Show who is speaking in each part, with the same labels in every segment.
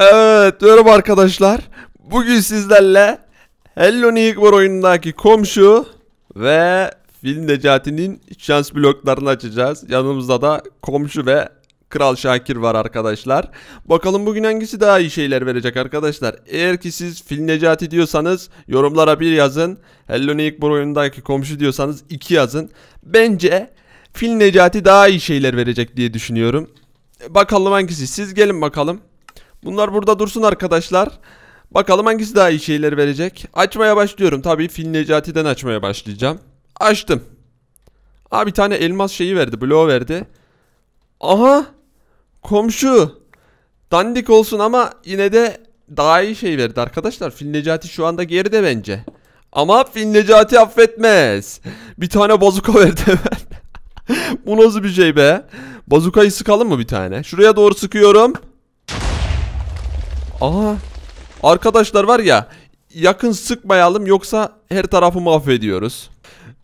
Speaker 1: Evet diyorum arkadaşlar. Bugün sizlerle Hello Neighbor oyunundaki komşu ve Film Necati'nin şans bloklarını açacağız. Yanımızda da komşu ve Kral Şakir var arkadaşlar. Bakalım bugün hangisi daha iyi şeyler verecek arkadaşlar. Eğer ki siz Fil Necati diyorsanız yorumlara bir yazın. Hello Neighbor oyunundaki komşu diyorsanız iki yazın. Bence Fil Necati daha iyi şeyler verecek diye düşünüyorum. Bakalım hangisi? Siz gelin bakalım. Bunlar burada dursun arkadaşlar. Bakalım hangisi daha iyi şeyler verecek. Açmaya başlıyorum. Tabii Fil Necati'den açmaya başlayacağım. Açtım. Aa bir tane elmas şeyi verdi. Bloğu verdi. Aha. Komşu. Dandik olsun ama yine de daha iyi şey verdi arkadaşlar. Fil Necati şu anda geride bence. Ama Fil Necati affetmez. Bir tane bazuka verdi ben. Bu nasıl bir şey be? Bazukayı sıkalım mı bir tane? Şuraya doğru sıkıyorum. Aa Arkadaşlar var ya yakın sıkmayalım yoksa her tarafı mahvediyoruz.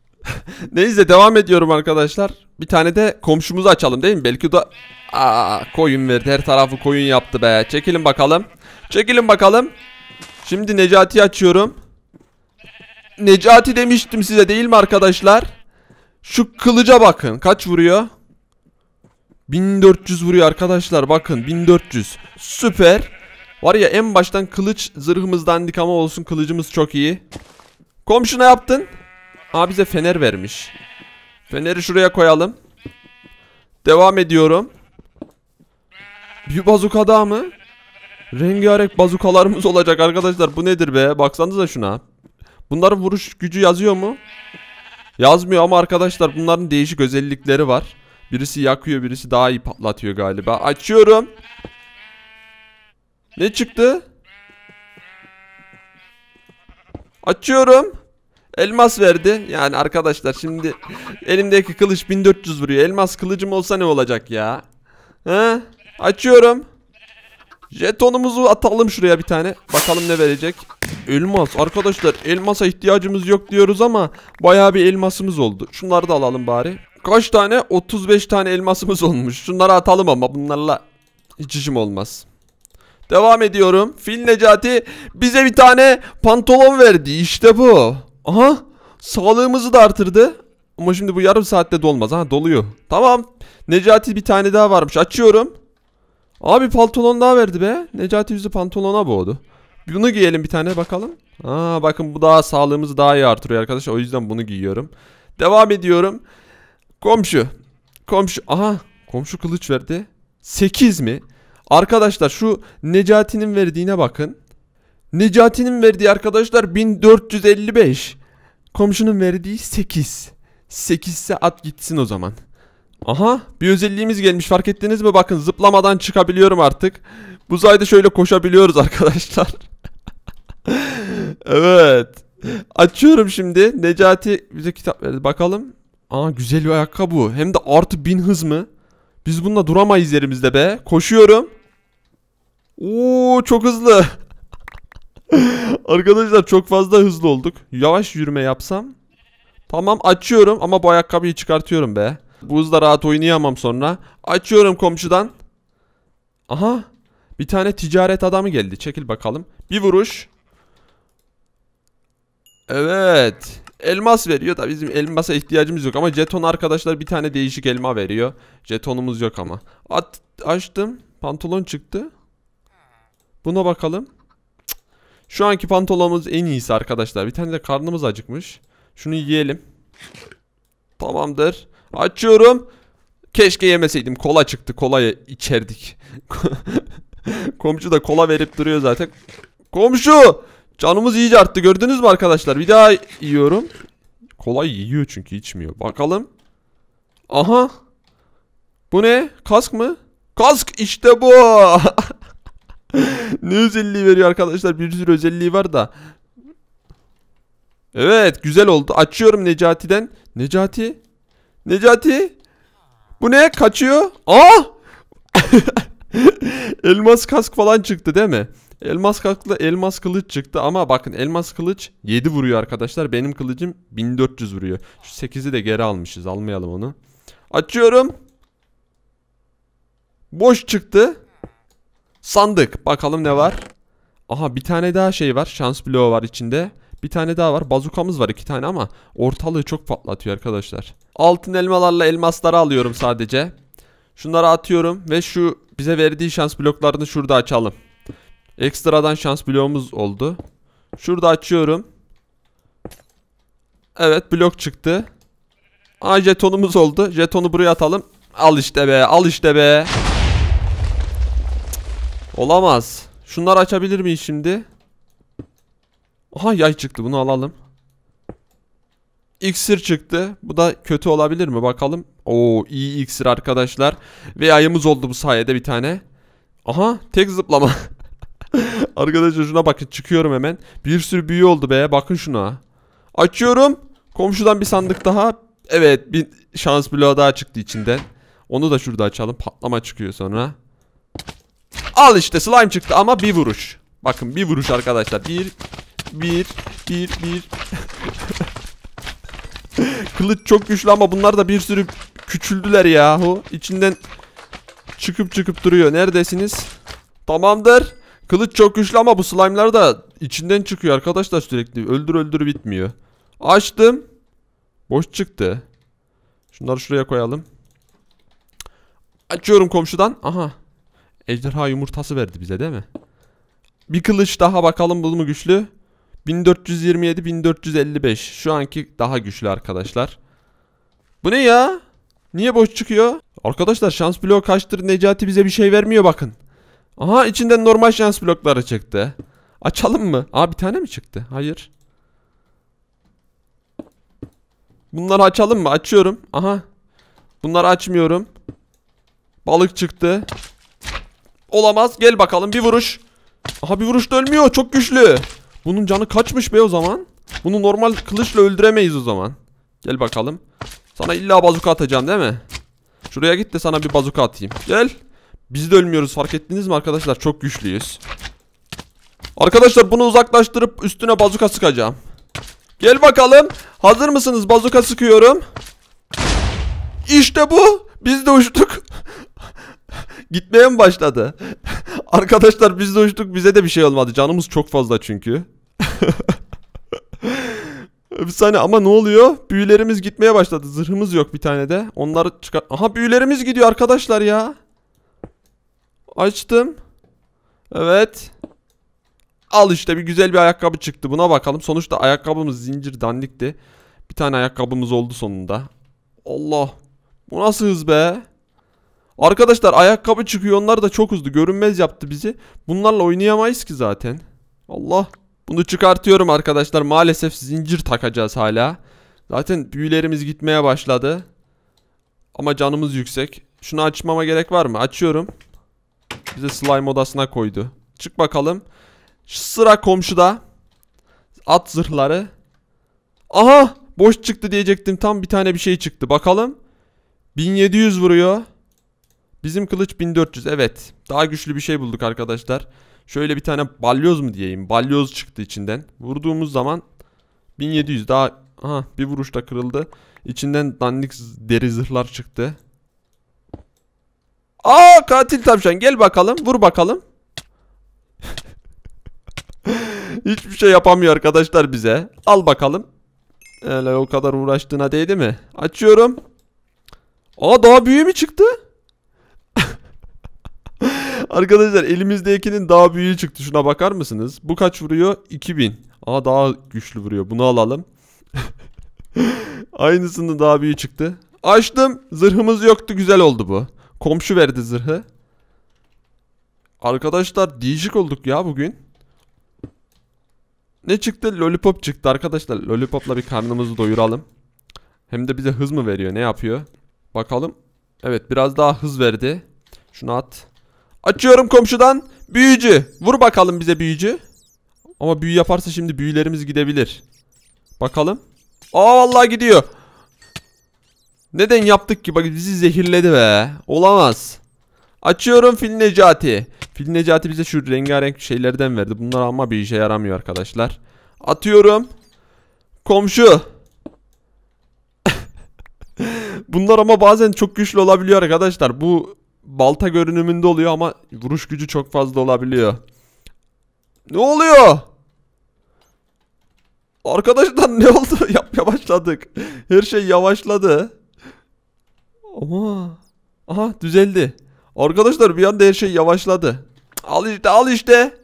Speaker 1: Neyse devam ediyorum arkadaşlar. Bir tane de komşumuzu açalım değil mi? Belki de Aa, koyun verdi her tarafı koyun yaptı be. Çekilin bakalım. Çekilin bakalım. Şimdi Necati'yi açıyorum. Necati demiştim size değil mi arkadaşlar? Şu kılıca bakın. Kaç vuruyor? 1400 vuruyor arkadaşlar bakın 1400. Süper. Var ya en baştan kılıç zırhımızdan dikama olsun kılıcımız çok iyi. Komşu ne yaptın? Aa bize fener vermiş. Feneri şuraya koyalım. Devam ediyorum. Bir bazuka daha mı? Rengarenk bazukalarımız olacak arkadaşlar. Bu nedir be? Baksanıza şuna. Bunların vuruş gücü yazıyor mu? Yazmıyor ama arkadaşlar bunların değişik özellikleri var. Birisi yakıyor birisi daha iyi patlatıyor galiba. Açıyorum. Ne çıktı? Açıyorum. Elmas verdi. Yani arkadaşlar şimdi elimdeki kılıç 1400 vuruyor. Elmas kılıcım olsa ne olacak ya? He? Açıyorum. Jetonumuzu atalım şuraya bir tane. Bakalım ne verecek. Elmas. Arkadaşlar elmasa ihtiyacımız yok diyoruz ama bayağı bir elmasımız oldu. Şunları da alalım bari. Kaç tane? 35 tane elmasımız olmuş. Şunları atalım ama bunlarla hiç işim olmaz. Devam ediyorum. Fil Necati bize bir tane pantolon verdi. İşte bu. Aha. Sağlığımızı da artırdı. Ama şimdi bu yarım saatte dolmaz. Ha doluyor. Tamam. Necati bir tane daha varmış. Açıyorum. Abi pantolon daha verdi be. Necati yüzü pantolona boğdu. Bunu giyelim bir tane bakalım. Aa bakın bu daha sağlığımızı daha iyi artırıyor arkadaşlar. O yüzden bunu giyiyorum. Devam ediyorum. Komşu. Komşu. Aha. Komşu kılıç verdi. 8 mi? Arkadaşlar şu Necati'nin verdiğine bakın. Necati'nin verdiği arkadaşlar 1455. Komşunun verdiği 8. 8 ise at gitsin o zaman. Aha bir özelliğimiz gelmiş fark ettiniz mi? Bakın zıplamadan çıkabiliyorum artık. Bu sayede şöyle koşabiliyoruz arkadaşlar. evet. Açıyorum şimdi. Necati bize kitap verdi. Bakalım. Aa güzel bir ayakkabı. Hem de artı bin hız mı? Biz bununla duramayız yerimizde be. Koşuyorum. Oo çok hızlı. Arkadaşlar çok fazla hızlı olduk. Yavaş yürüme yapsam. Tamam açıyorum ama bu ayakkabıyı çıkartıyorum be. Bu hızla rahat oynayamam sonra. Açıyorum komşudan. Aha. Bir tane ticaret adamı geldi. Çekil bakalım. Bir vuruş. Evet. Elmas veriyor da bizim elmasa ihtiyacımız yok ama jeton arkadaşlar bir tane değişik elma veriyor. Jetonumuz yok ama. At açtım. Pantolon çıktı. Buna bakalım. Şu anki pantolonumuz en iyisi arkadaşlar. Bir tane de karnımız acıkmış. Şunu yiyelim. Tamamdır. Açıyorum. Keşke yemeseydim. Kola çıktı. Kola içerdik. Komşu da kola verip duruyor zaten. Komşu! Canımız iyice arttı. Gördünüz mü arkadaşlar? Bir daha yiyorum. Kola yiyor çünkü içmiyor. Bakalım. Aha. Bu ne? Kask mı? Kask işte bu. ne özelliği veriyor arkadaşlar? Bir sürü özelliği var da. Evet güzel oldu. Açıyorum Necati'den. Necati. Necati. Bu ne? Kaçıyor. Aa! Ah! elmas kask falan çıktı değil mi? Elmas kaskla elmas kılıç çıktı ama bakın elmas kılıç 7 vuruyor arkadaşlar. Benim kılıcım 1400 vuruyor. Şu 8'i de geri almışız. Almayalım onu. Açıyorum. Boş çıktı. Sandık. Bakalım ne var. Aha bir tane daha şey var. Şans bloğu var içinde. Bir tane daha var. Bazukamız var iki tane ama ortalığı çok patlatıyor arkadaşlar. Altın elmalarla elmasları alıyorum sadece. Şunları atıyorum ve şu bize verdiği şans bloklarını şurada açalım. Ekstradan şans bloğumuz oldu. Şurada açıyorum. Evet blok çıktı. Aa jetonumuz oldu. Jetonu buraya atalım. Al işte be al işte be. Olamaz. Şunları açabilir miyiz şimdi? Aha yay çıktı bunu alalım. İksir çıktı. Bu da kötü olabilir mi bakalım. Oo iyi iksir arkadaşlar. Ve yayımız oldu bu sayede bir tane. Aha tek zıplama. arkadaşlar şuna bakın çıkıyorum hemen. Bir sürü büyü oldu be bakın şuna. Açıyorum. Komşudan bir sandık daha. Evet bir şans bloğu daha çıktı içinden. Onu da şurada açalım. Patlama çıkıyor sonra. Al işte slime çıktı ama bir vuruş. Bakın bir vuruş arkadaşlar. Bir, bir, bir, bir. Kılıç çok güçlü ama bunlar da bir sürü küçüldüler yahu. İçinden çıkıp çıkıp duruyor. Neredesiniz? Tamamdır. Kılıç çok güçlü ama bu slime'lar da içinden çıkıyor arkadaşlar sürekli. Öldür öldür bitmiyor. Açtım. Boş çıktı. Şunları şuraya koyalım. Açıyorum komşudan. Aha. Ejderha yumurtası verdi bize değil mi? Bir kılıç daha bakalım bu mu güçlü? 1427 1455. Şu anki daha güçlü arkadaşlar. Bu ne ya? Niye boş çıkıyor? Arkadaşlar şans bloğu kaçtır Necati bize bir şey vermiyor bakın. Aha içinden normal şans blokları çıktı. Açalım mı? Aa bir tane mi çıktı? Hayır. Bunları açalım mı? Açıyorum. Aha. Bunları açmıyorum. Balık çıktı. Olamaz. Gel bakalım bir vuruş. Aha bir vuruş ölmüyor. Çok güçlü. Bunun canı kaçmış be o zaman. Bunu normal kılıçla öldüremeyiz o zaman. Gel bakalım. Sana illa bazuka atacağım değil mi? Şuraya git de sana bir bazuka atayım. Gel. Biz de ölmüyoruz fark ettiniz mi arkadaşlar? Çok güçlüyüz. Arkadaşlar bunu uzaklaştırıp üstüne bazuka sıkacağım. Gel bakalım. Hazır mısınız? Bazuka sıkıyorum. İşte bu. Biz de uçtuk. Gitmeye mi başladı? Arkadaşlar biz de uçtuk bize de bir şey olmadı. Canımız çok fazla çünkü. bir saniye ama ne oluyor? Büyülerimiz gitmeye başladı. Zırhımız yok bir tane de. Onları çıkar... Aha büyülerimiz gidiyor arkadaşlar ya. Açtım. Evet. Al işte bir güzel bir ayakkabı çıktı. Buna bakalım. Sonuçta ayakkabımız zincir dandikti. Bir tane ayakkabımız oldu sonunda. Allah. Bu nasıl hız be? Arkadaşlar ayakkabı çıkıyor onlar da çok hızlı görünmez yaptı bizi. Bunlarla oynayamayız ki zaten. Allah. Bunu çıkartıyorum arkadaşlar maalesef zincir takacağız hala. Zaten büyülerimiz gitmeye başladı. Ama canımız yüksek. Şunu açmama gerek var mı? Açıyorum. Bize slime odasına koydu. Çık bakalım. Sıra komşuda. At zırhları. Aha! Boş çıktı diyecektim. Tam bir tane bir şey çıktı. Bakalım. 1700 vuruyor. Bizim kılıç 1400 evet. Daha güçlü bir şey bulduk arkadaşlar. Şöyle bir tane balyoz mu diyeyim. Balyoz çıktı içinden. Vurduğumuz zaman 1700 daha aha, bir vuruşta kırıldı. İçinden dandik deri zırhlar çıktı. Aa katil tavşan gel bakalım vur bakalım. Hiçbir şey yapamıyor arkadaşlar bize. Al bakalım. Öyle o kadar uğraştığına değdi mi? Açıyorum. Aa daha büyüğü mü çıktı? Arkadaşlar elimizdekinin daha büyüğü çıktı. Şuna bakar mısınız? Bu kaç vuruyor? 2000. Aa daha güçlü vuruyor. Bunu alalım. Aynısının daha büyüğü çıktı. Açtım. Zırhımız yoktu. Güzel oldu bu. Komşu verdi zırhı. Arkadaşlar değişik olduk ya bugün. Ne çıktı? Lollipop çıktı arkadaşlar. Lollipopla bir karnımızı doyuralım. Hem de bize hız mı veriyor? Ne yapıyor? Bakalım. Evet biraz daha hız verdi. Şunu at. Açıyorum komşudan. Büyücü. Vur bakalım bize büyücü. Ama büyü yaparsa şimdi büyülerimiz gidebilir. Bakalım. Aa vallahi gidiyor. Neden yaptık ki? Bak bizi zehirledi be. Olamaz. Açıyorum Fil Necati. Fil Necati bize şu rengarenk şeylerden verdi. Bunlar ama bir işe yaramıyor arkadaşlar. Atıyorum. Komşu. Bunlar ama bazen çok güçlü olabiliyor arkadaşlar. Bu balta görünümünde oluyor ama vuruş gücü çok fazla olabiliyor. Ne oluyor? Arkadaşlar ne oldu? Yap yavaşladık. Her şey yavaşladı. Ama aha düzeldi. Arkadaşlar bir anda her şey yavaşladı. Al işte al işte.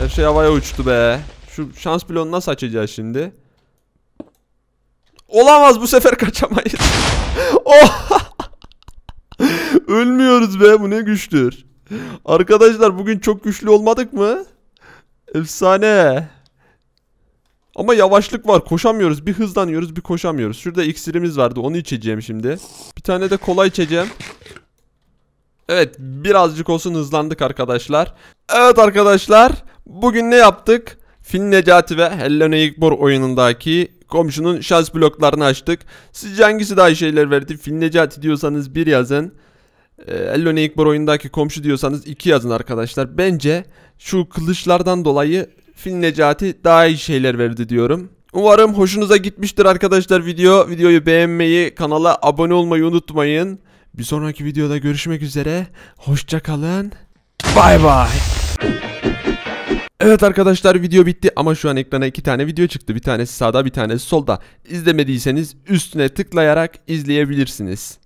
Speaker 1: Her şey havaya uçtu be. Şu şans bloğunu nasıl açacağız şimdi? Olamaz bu sefer kaçamayız. Oha be bu ne güçtür. Arkadaşlar bugün çok güçlü olmadık mı? Efsane. Ama yavaşlık var. Koşamıyoruz. Bir hızlanıyoruz bir koşamıyoruz. Şurada iksirimiz vardı. Onu içeceğim şimdi. Bir tane de kola içeceğim. Evet birazcık olsun hızlandık arkadaşlar. Evet arkadaşlar. Bugün ne yaptık? Fil Necati ve Helena Igbor oyunundaki komşunun şans bloklarını açtık. Sizce hangisi daha iyi şeyler verdi? Fil Necati diyorsanız bir yazın. E, ee, Ellone İkbar oyundaki komşu diyorsanız iki yazın arkadaşlar. Bence şu kılıçlardan dolayı Fil Necati daha iyi şeyler verdi diyorum. Umarım hoşunuza gitmiştir arkadaşlar video. Videoyu beğenmeyi, kanala abone olmayı unutmayın. Bir sonraki videoda görüşmek üzere. Hoşçakalın. Bay bay. Evet arkadaşlar video bitti ama şu an ekrana iki tane video çıktı. Bir tanesi sağda bir tanesi solda. İzlemediyseniz üstüne tıklayarak izleyebilirsiniz.